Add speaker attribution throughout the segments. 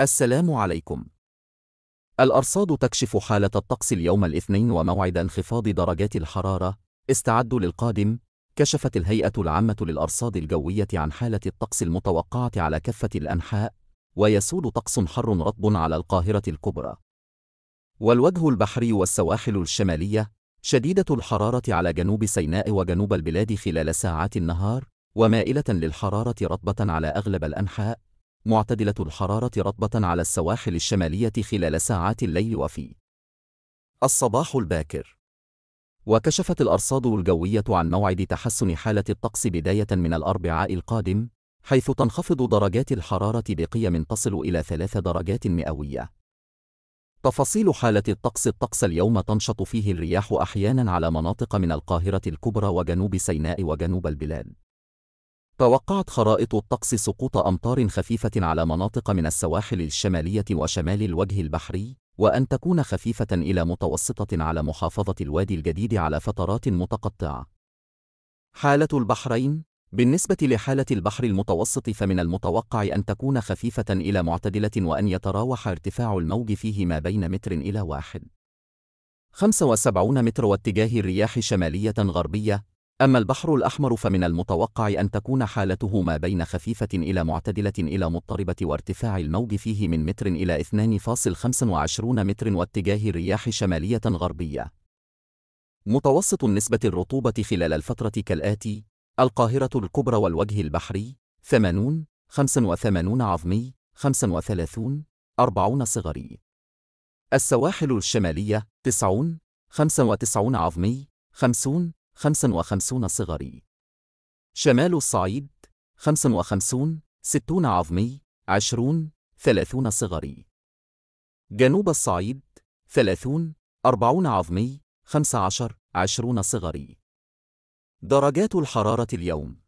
Speaker 1: السلام عليكم. الأرصاد تكشف حالة الطقس اليوم الاثنين وموعد انخفاض درجات الحرارة. استعدوا للقادم. كشفت الهيئة العامة للأرصاد الجوية عن حالة الطقس المتوقعة على كافة الأنحاء، ويسود طقس حر رطب على القاهرة الكبرى. والوجه البحري والسواحل الشمالية شديدة الحرارة على جنوب سيناء وجنوب البلاد خلال ساعات النهار، ومائلة للحرارة رطبة على أغلب الأنحاء، معتدلة الحرارة رطبة على السواحل الشمالية خلال ساعات الليل وفي الصباح الباكر وكشفت الأرصاد الجوية عن موعد تحسن حالة الطقس بداية من الأربعاء القادم حيث تنخفض درجات الحرارة بقيم تصل إلى ثلاث درجات مئوية تفاصيل حالة الطقس الطقس اليوم تنشط فيه الرياح أحيانا على مناطق من القاهرة الكبرى وجنوب سيناء وجنوب البلاد توقعت خرائط الطقس سقوط أمطار خفيفة على مناطق من السواحل الشمالية وشمال الوجه البحري، وأن تكون خفيفة إلى متوسطة على محافظة الوادي الجديد على فترات متقطعة. حالة البحرين بالنسبة لحالة البحر المتوسط فمن المتوقع أن تكون خفيفة إلى معتدلة وأن يتراوح ارتفاع الموج فيه ما بين متر إلى واحد. 75 متر واتجاه الرياح شمالية غربية أما البحر الأحمر فمن المتوقع أن تكون حالته ما بين خفيفة إلى معتدلة إلى مضطربة وارتفاع الموج فيه من متر إلى 2.25 متر واتجاه الرياح شمالية غربية. متوسط نسبة الرطوبة خلال الفترة كالآتي: القاهرة الكبرى والوجه البحري 80 85 عظمي 35 40 صغري. السواحل الشمالية 90 95 عظمي 50 55 صغري شمال الصعيد 55 60 عظمي 20 30 صغري جنوب الصعيد 30 40 عظمي 15 20 صغري درجات الحرارة اليوم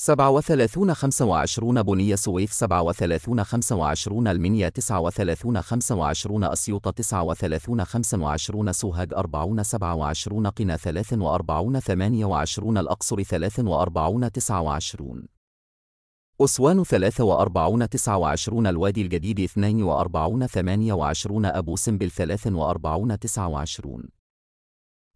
Speaker 1: 37 25 بنية سويف 37 25 المنيا 39 25 أسيوط 39 25 سوهاج 40 27 قنا 43 28 الأقصر 43 29 أسوان 43 29 الوادي الجديد 42 28 أبو سمبل 43 29